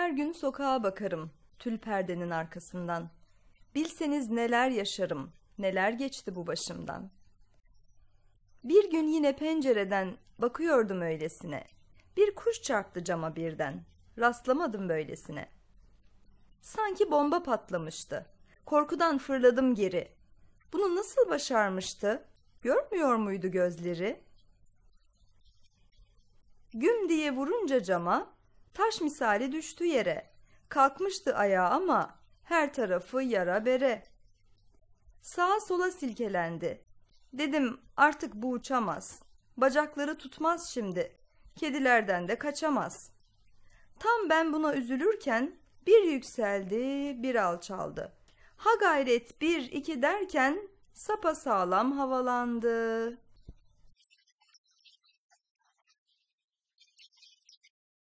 Her gün sokağa bakarım, tül perdenin arkasından. Bilseniz neler yaşarım, neler geçti bu başımdan. Bir gün yine pencereden bakıyordum öylesine. Bir kuş çarptı cama birden. Rastlamadım böylesine. Sanki bomba patlamıştı. Korkudan fırladım geri. Bunu nasıl başarmıştı? Görmüyor muydu gözleri? Güm diye vurunca cama Taş misali düştü yere. Kalkmıştı ayağı ama her tarafı yara bere. Sağa sola silkelendi. Dedim artık bu uçamaz. Bacakları tutmaz şimdi. Kedilerden de kaçamaz. Tam ben buna üzülürken bir yükseldi bir alçaldı. Ha gayret bir iki derken sapa sağlam havalandı.